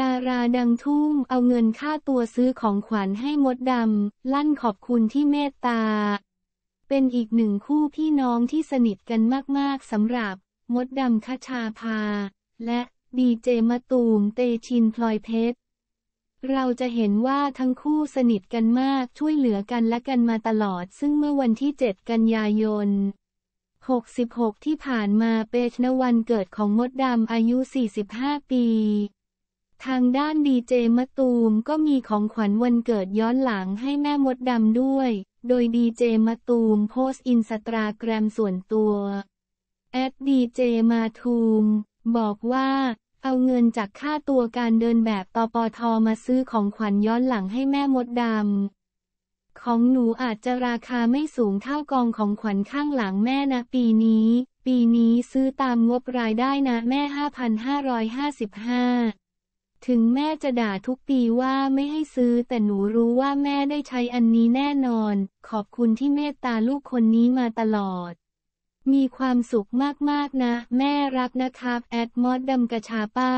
ดาราดังทุ่มเอาเงินค่าตัวซื้อของขวัญให้มดดำลั่นขอบคุณที่เมตตา เป็นอีกหนึ่งคู่พี่น้องที่สนิทกันมาก ๆสำหรับ มดดำคชาภาและดีเจมะตูมเตชินพลอยเพชร เราจะเห็นว่าทั้งคู่สนิทกันมากช่วยเหลือกันและกันมาตลอด ซึ่งเมื่อวันที่ 7 กันยายน 66 ที่ผ่านมาเปชนวันเกิดของมดดำอายุ 45 ปีทางด้านดีเจมะตูมก็มีของขวัญวันเกิดย้อนหลังให้แม่มดดำด้วย โดยดีเจมะตูมโพสต์อินสตาแกรมส่วนตัวแอดดีเจมาทูมบอกว่า เอาเงินจากค่าตัวการเดินแบบตปทมาซื้อของขวัญย้อนหลังให้แม่มดดำ ของหนูอาจจะราคาไม่สูงเท่ากองของขวัญข้างหลังแม่นะปีนี้ ปีนี้ซื้อตามงบรายได้นะ แม่ 5,555ถึงแม่จะด่าทุกปีว่าไม่ให้ซื้อแต่หนูรู้ว่าแม่ได้ใช้อันนี้แน่นอน ขอบคุณที่เมตตาลูกคนนี้มาตลอด มีความสุขมากๆนะ แม่รักนะครับ แอดมอดดำกระชาป้า